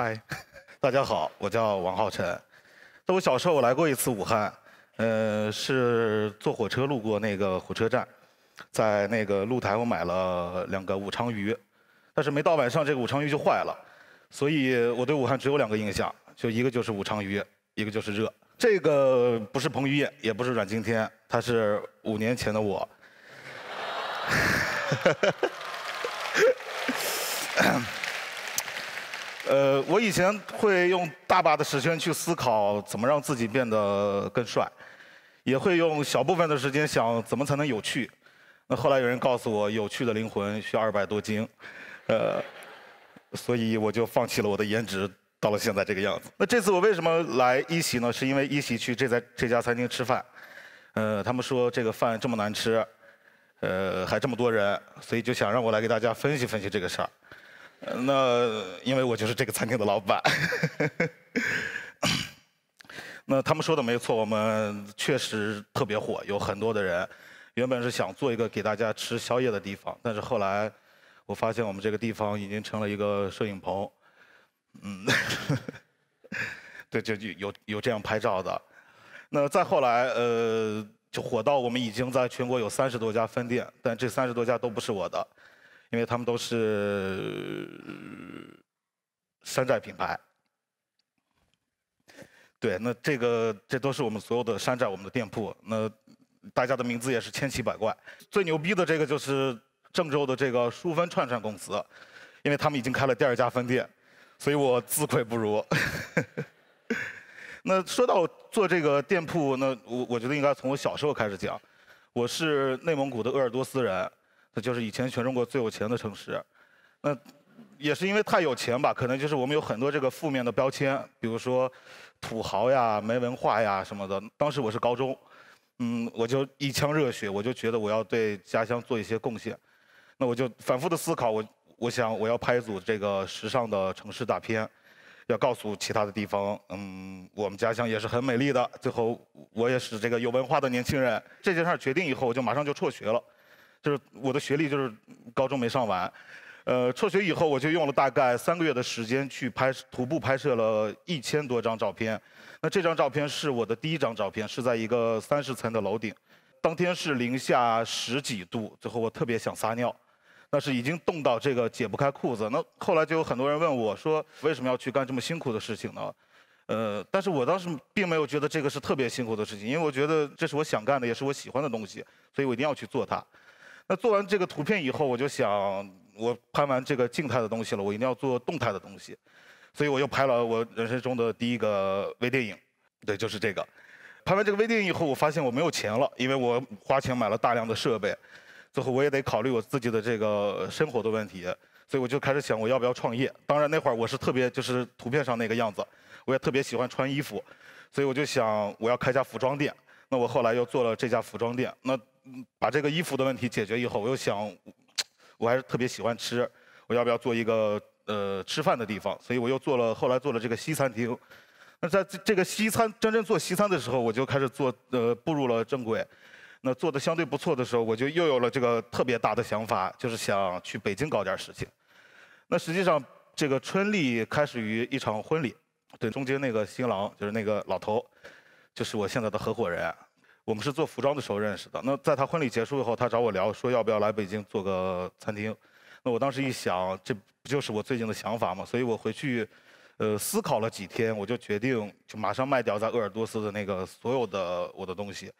嗨，大家好，我叫王浩辰。那我小时候我来过一次武汉，呃，是坐火车路过那个火车站，在那个露台我买了两个武昌鱼，但是没到晚上这个武昌鱼就坏了，所以我对武汉只有两个印象，就一个就是武昌鱼，一个就是热。这个不是彭于晏，也不是阮经天，他是五年前的我。呃，我以前会用大把的时间去思考怎么让自己变得更帅，也会用小部分的时间想怎么才能有趣。那后来有人告诉我，有趣的灵魂需要二百多斤，呃，所以我就放弃了我的颜值，到了现在这个样子。那这次我为什么来一席呢？是因为一席去这在这家餐厅吃饭，呃，他们说这个饭这么难吃，呃，还这么多人，所以就想让我来给大家分析分析这个事儿。那因为我就是这个餐厅的老板，那他们说的没错，我们确实特别火，有很多的人。原本是想做一个给大家吃宵夜的地方，但是后来我发现我们这个地方已经成了一个摄影棚，嗯，对，就有有这样拍照的。那再后来，呃，就火到我们已经在全国有三十多家分店，但这三十多家都不是我的。因为他们都是山寨品牌，对，那这个这都是我们所有的山寨，我们的店铺，那大家的名字也是千奇百怪。最牛逼的这个就是郑州的这个淑芬串串公司，因为他们已经开了第二家分店，所以我自愧不如。那说到做这个店铺，那我我觉得应该从我小时候开始讲，我是内蒙古的鄂尔多斯人。那就是以前全中国最有钱的城市，那也是因为太有钱吧？可能就是我们有很多这个负面的标签，比如说土豪呀、没文化呀什么的。当时我是高中，嗯，我就一腔热血，我就觉得我要对家乡做一些贡献。那我就反复的思考，我我想我要拍一组这个时尚的城市大片，要告诉其他的地方，嗯，我们家乡也是很美丽的。最后，我也是这个有文化的年轻人，这件事儿决定以后，我就马上就辍学了。就是我的学历就是高中没上完，呃，辍学以后我就用了大概三个月的时间去拍徒步拍摄了一千多张照片。那这张照片是我的第一张照片，是在一个三十层的楼顶，当天是零下十几度，最后我特别想撒尿，那是已经冻到这个解不开裤子。那后来就有很多人问我说为什么要去干这么辛苦的事情呢？呃，但是我当时并没有觉得这个是特别辛苦的事情，因为我觉得这是我想干的，也是我喜欢的东西，所以我一定要去做它。那做完这个图片以后，我就想，我拍完这个静态的东西了，我一定要做动态的东西，所以我又拍了我人生中的第一个微电影，对，就是这个。拍完这个微电影以后，我发现我没有钱了，因为我花钱买了大量的设备，最后我也得考虑我自己的这个生活的问题，所以我就开始想我要不要创业。当然那会儿我是特别就是图片上那个样子，我也特别喜欢穿衣服，所以我就想我要开家服装店。那我后来又做了这家服装店。那。把这个衣服的问题解决以后，我又想，我还是特别喜欢吃，我要不要做一个呃吃饭的地方？所以我又做了，后来做了这个西餐厅。那在这个西餐真正做西餐的时候，我就开始做，呃，步入了正轨。那做的相对不错的时候，我就又有了这个特别大的想法，就是想去北京搞点事情。那实际上，这个春丽开始于一场婚礼，对，中间那个新郎就是那个老头，就是我现在的合伙人。我们是做服装的时候认识的。那在他婚礼结束以后，他找我聊，说要不要来北京做个餐厅。那我当时一想，这不就是我最近的想法吗？所以我回去，呃，思考了几天，我就决定就马上卖掉在鄂尔多斯的那个所有的我的东西，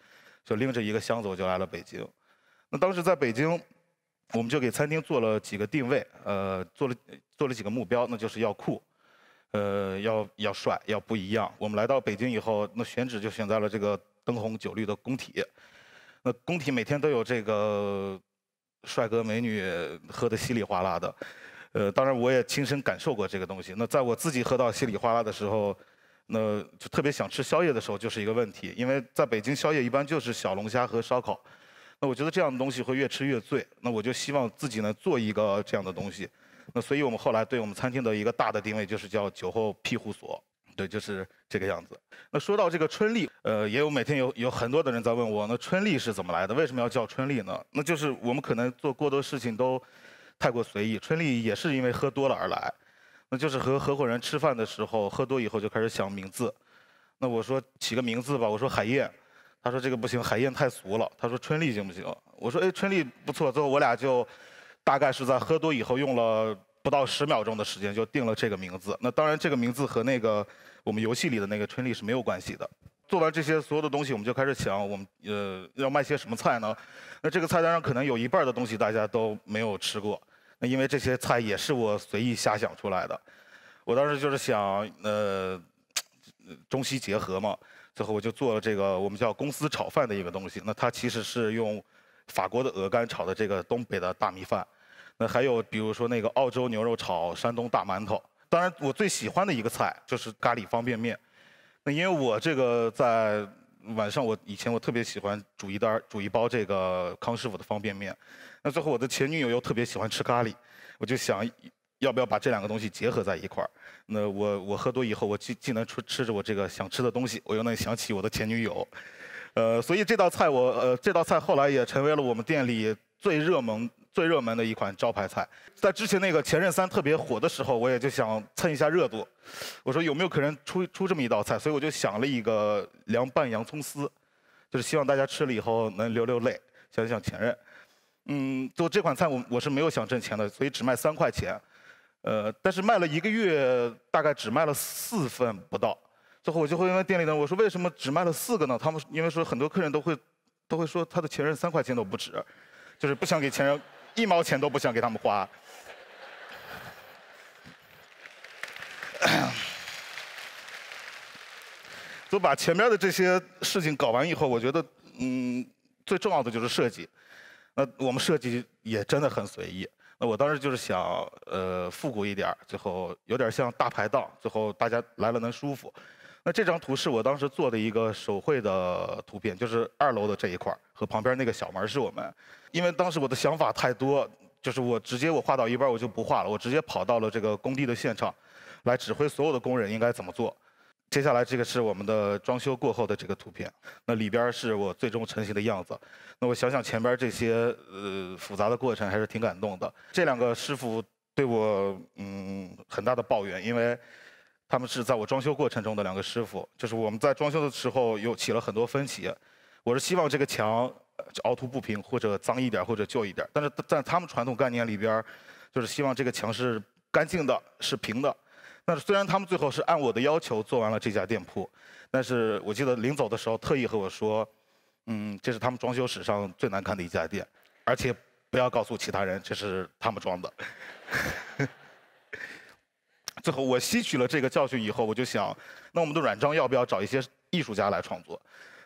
就拎着一个箱子我就来了北京。那当时在北京，我们就给餐厅做了几个定位，呃，做了做了几个目标，那就是要酷，呃，要要帅，要不一样。我们来到北京以后，那选址就选在了这个。灯红酒绿的工体，那工体每天都有这个帅哥美女喝得稀里哗啦的，呃，当然我也亲身感受过这个东西。那在我自己喝到稀里哗啦的时候，那就特别想吃宵夜的时候就是一个问题，因为在北京宵夜一般就是小龙虾和烧烤，那我觉得这样的东西会越吃越醉。那我就希望自己能做一个这样的东西。那所以我们后来对我们餐厅的一个大的定位就是叫酒后庇护所。对，就是这个样子。那说到这个春丽，呃，也有每天有有很多的人在问我，那春丽是怎么来的？为什么要叫春丽呢？那就是我们可能做过多事情都太过随意。春丽也是因为喝多了而来，那就是和合伙人吃饭的时候，喝多以后就开始想名字。那我说起个名字吧，我说海燕，他说这个不行，海燕太俗了。他说春丽行不行？我说哎，春丽不错。最后我俩就大概是在喝多以后用了不到十秒钟的时间就定了这个名字。那当然，这个名字和那个。我们游戏里的那个春丽是没有关系的。做完这些所有的东西，我们就开始想，我们呃要卖些什么菜呢？那这个菜单上可能有一半的东西大家都没有吃过，那因为这些菜也是我随意瞎想出来的。我当时就是想，呃，中西结合嘛，最后我就做了这个我们叫公司炒饭的一个东西。那它其实是用法国的鹅肝炒的这个东北的大米饭。那还有比如说那个澳洲牛肉炒山东大馒头。当然，我最喜欢的一个菜就是咖喱方便面。那因为我这个在晚上，我以前我特别喜欢煮一袋、煮一包这个康师傅的方便面。那最后我的前女友又特别喜欢吃咖喱，我就想，要不要把这两个东西结合在一块儿？那我我喝多以后，我既既能吃吃着我这个想吃的东西，我又能想起我的前女友。呃，所以这道菜我呃这道菜后来也成为了我们店里最热门。最热门的一款招牌菜，在之前那个前任三特别火的时候，我也就想蹭一下热度。我说有没有可能出出这么一道菜？所以我就想了一个凉拌洋葱丝，就是希望大家吃了以后能流流泪，想想前任。嗯，做这款菜我我是没有想挣钱的，所以只卖三块钱。呃，但是卖了一个月，大概只卖了四份不到。最后我就会问店里人，我说为什么只卖了四个呢？他们因为说很多客人都会都会说他的前任三块钱都不止，就是不想给前任。一毛钱都不想给他们花，就把前面的这些事情搞完以后，我觉得，嗯，最重要的就是设计。那我们设计也真的很随意。那我当时就是想，呃，复古一点，最后有点像大排档，最后大家来了能舒服。那这张图是我当时做的一个手绘的图片，就是二楼的这一块儿和旁边那个小门是我们，因为当时我的想法太多，就是我直接我画到一半我就不画了，我直接跑到了这个工地的现场，来指挥所有的工人应该怎么做。接下来这个是我们的装修过后的这个图片，那里边是我最终成型的样子。那我想想前边这些呃复杂的过程还是挺感动的，这两个师傅对我嗯很大的抱怨，因为。他们是在我装修过程中的两个师傅，就是我们在装修的时候有起了很多分歧。我是希望这个墙凹凸不平，或者脏一点，或者旧一点；但是在他们传统概念里边，就是希望这个墙是干净的，是平的。但是虽然他们最后是按我的要求做完了这家店铺，但是我记得临走的时候特意和我说：“嗯，这是他们装修史上最难看的一家店，而且不要告诉其他人这是他们装的。”最后，我吸取了这个教训以后，我就想，那我们的软装要不要找一些艺术家来创作？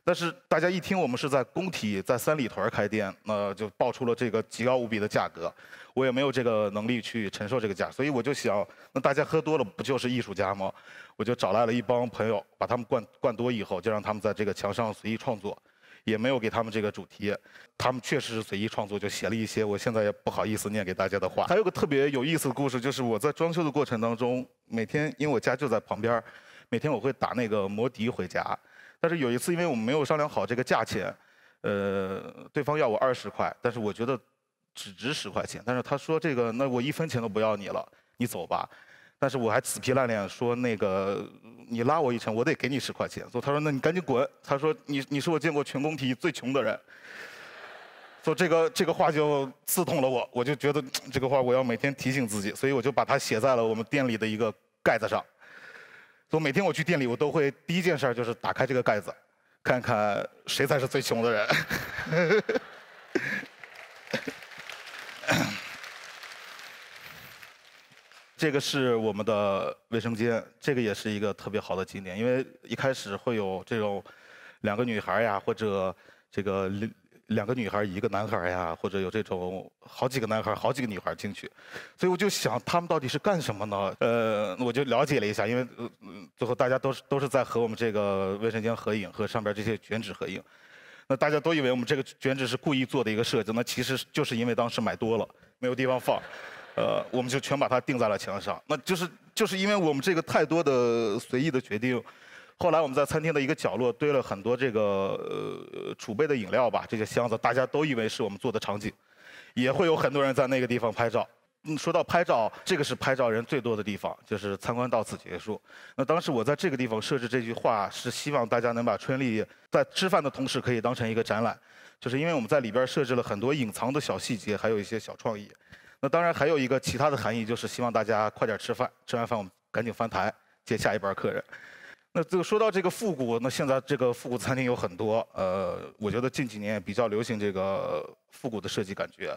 但是大家一听我们是在工体、在三里屯儿开店，那就报出了这个极高无比的价格，我也没有这个能力去承受这个价，所以我就想，那大家喝多了不就是艺术家吗？我就找来了一帮朋友，把他们灌灌多以后，就让他们在这个墙上随意创作。也没有给他们这个主题，他们确实是随意创作，就写了一些。我现在也不好意思念给大家的话。还有个特别有意思的故事，就是我在装修的过程当中，每天因为我家就在旁边，每天我会打那个摩的回家。但是有一次，因为我们没有商量好这个价钱，呃，对方要我二十块，但是我觉得只值十块钱。但是他说这个，那我一分钱都不要你了，你走吧。但是我还死皮赖脸说那个，你拉我一程，我得给你十块钱。他说那你赶紧滚。他说你你是我见过全工体最穷的人。说这个这个话就刺痛了我，我就觉得这个话我要每天提醒自己，所以我就把它写在了我们店里的一个盖子上。说每天我去店里，我都会第一件事儿就是打开这个盖子，看看谁才是最穷的人。这个是我们的卫生间，这个也是一个特别好的景点，因为一开始会有这种两个女孩呀，或者这个两个女孩一个男孩呀，或者有这种好几个男孩好几个女孩进去，所以我就想他们到底是干什么呢？呃，我就了解了一下，因为最后大家都是都是在和我们这个卫生间合影和上边这些卷纸合影，那大家都以为我们这个卷纸是故意做的一个设计，那其实就是因为当时买多了，没有地方放。呃，我们就全把它钉在了墙上。那就是，就是因为我们这个太多的随意的决定。后来我们在餐厅的一个角落堆了很多这个呃储备的饮料吧，这些箱子大家都以为是我们做的场景，也会有很多人在那个地方拍照。嗯，说到拍照，这个是拍照人最多的地方。就是参观到此结束。那当时我在这个地方设置这句话，是希望大家能把春丽在吃饭的同时可以当成一个展览，就是因为我们在里边设置了很多隐藏的小细节，还有一些小创意。那当然，还有一个其他的含义，就是希望大家快点吃饭，吃完饭我们赶紧翻台，接下一班客人。那这个说到这个复古，那现在这个复古餐厅有很多，呃，我觉得近几年比较流行这个复古的设计感觉。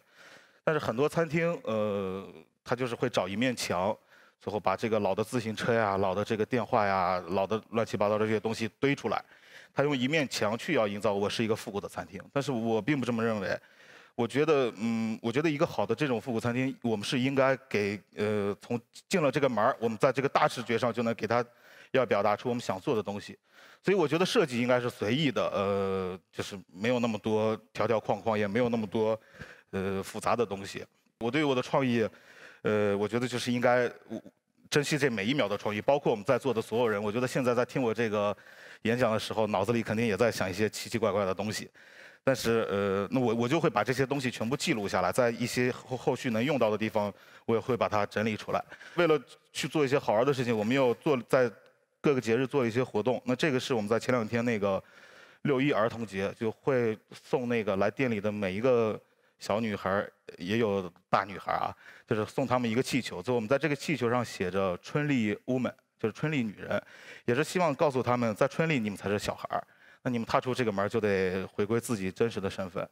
但是很多餐厅，呃，他就是会找一面墙，最后把这个老的自行车呀、老的这个电话呀、老的乱七八糟这些东西堆出来，他用一面墙去要营造我是一个复古的餐厅，但是我并不这么认为。我觉得，嗯，我觉得一个好的这种复古餐厅，我们是应该给，呃，从进了这个门我们在这个大视觉上就能给他，要表达出我们想做的东西，所以我觉得设计应该是随意的，呃，就是没有那么多条条框框，也没有那么多，呃，复杂的东西。我对我的创意，呃，我觉得就是应该珍惜这每一秒的创意，包括我们在座的所有人，我觉得现在在听我这个演讲的时候，脑子里肯定也在想一些奇奇怪怪的东西。但是，呃，那我我就会把这些东西全部记录下来，在一些后后续能用到的地方，我也会把它整理出来。为了去做一些好玩的事情，我们又做在各个节日做一些活动。那这个是我们在前两天那个六一儿童节，就会送那个来店里的每一个小女孩儿，也有大女孩啊，就是送他们一个气球。就我们在这个气球上写着“春丽 woman”，就是春丽女人，也是希望告诉他们，在春丽你们才是小孩儿。那你们踏出这个门就得回归自己真实的身份。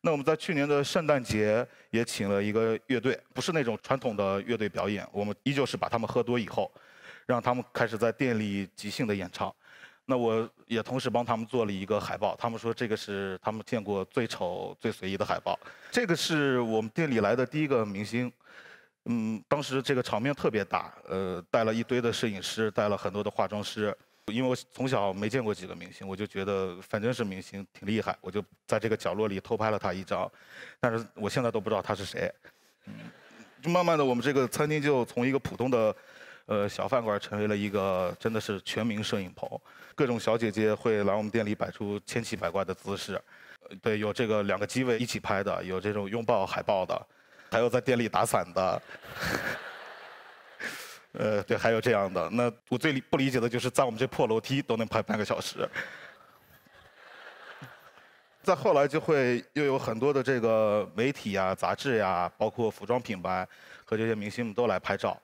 那我们在去年的圣诞节也请了一个乐队，不是那种传统的乐队表演，我们依旧是把他们喝多以后，让他们开始在店里即兴的演唱。那我也同时帮他们做了一个海报，他们说这个是他们见过最丑、最随意的海报。这个是我们店里来的第一个明星，嗯，当时这个场面特别大，呃，带了一堆的摄影师，带了很多的化妆师。因为我从小没见过几个明星，我就觉得反正是明星挺厉害，我就在这个角落里偷拍了他一张，但是我现在都不知道他是谁。就慢慢的，我们这个餐厅就从一个普通的，呃小饭馆，成为了一个真的是全民摄影棚，各种小姐姐会来我们店里摆出千奇百怪的姿势，对，有这个两个机位一起拍的，有这种拥抱海报的，还有在店里打伞的。呃，对，还有这样的。那我最不理解的就是，在我们这破楼梯都能拍半个小时。再后来就会又有很多的这个媒体呀、杂志呀，包括服装品牌和这些明星们都来拍照。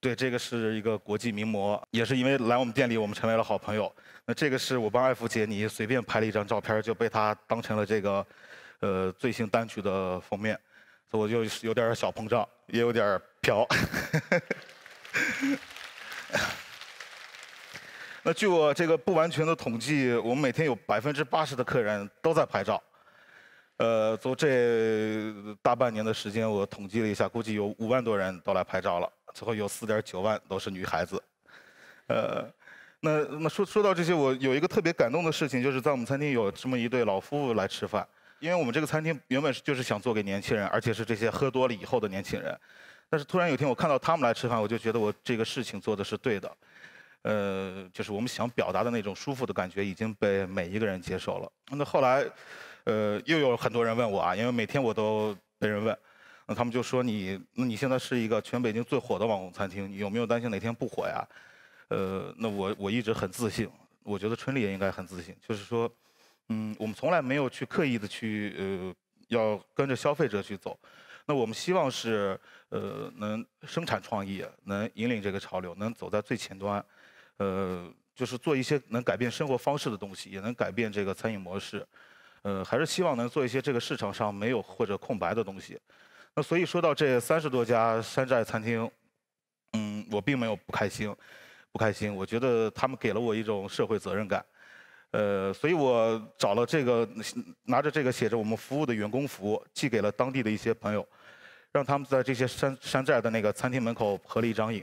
对，这个是一个国际名模，也是因为来我们店里，我们成为了好朋友。那这个是我帮艾芙杰尼随便拍了一张照片，就被她当成了这个呃最新单曲的封面，所以我就有点小膨胀，也有点飘。那据我这个不完全的统计，我们每天有百分之八十的客人都在拍照。呃，从这大半年的时间，我统计了一下，估计有五万多人都来拍照了。最后有四点九万都是女孩子。呃，那那说说到这些，我有一个特别感动的事情，就是在我们餐厅有这么一对老夫妇来吃饭。因为我们这个餐厅原本是就是想做给年轻人，而且是这些喝多了以后的年轻人。但是突然有一天，我看到他们来吃饭，我就觉得我这个事情做的是对的，呃，就是我们想表达的那种舒服的感觉已经被每一个人接受了。那后来，呃，又有很多人问我啊，因为每天我都被人问，那他们就说你，那你现在是一个全北京最火的网红餐厅，你有没有担心哪天不火呀？呃，那我我一直很自信，我觉得春丽也应该很自信，就是说，嗯，我们从来没有去刻意的去呃，要跟着消费者去走。那我们希望是，呃，能生产创意，能引领这个潮流，能走在最前端，呃，就是做一些能改变生活方式的东西，也能改变这个餐饮模式，呃，还是希望能做一些这个市场上没有或者空白的东西。那所以说到这三十多家山寨餐厅，嗯，我并没有不开心，不开心，我觉得他们给了我一种社会责任感。呃，所以我找了这个拿着这个写着我们服务的员工服，寄给了当地的一些朋友，让他们在这些山山寨的那个餐厅门口合了一张影。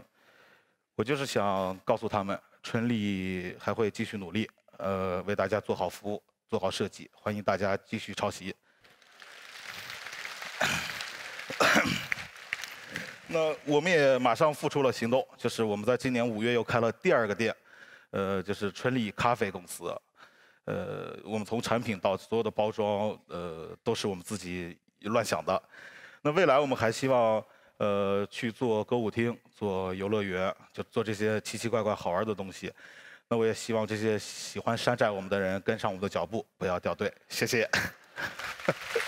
我就是想告诉他们，春丽还会继续努力，呃，为大家做好服务，做好设计，欢迎大家继续抄袭。那我们也马上付出了行动，就是我们在今年五月又开了第二个店，呃，就是春丽咖啡公司。呃，我们从产品到所有的包装，呃，都是我们自己乱想的。那未来我们还希望呃去做歌舞厅、做游乐园，就做这些奇奇怪怪好玩的东西。那我也希望这些喜欢山寨我们的人跟上我们的脚步，不要掉队。谢谢。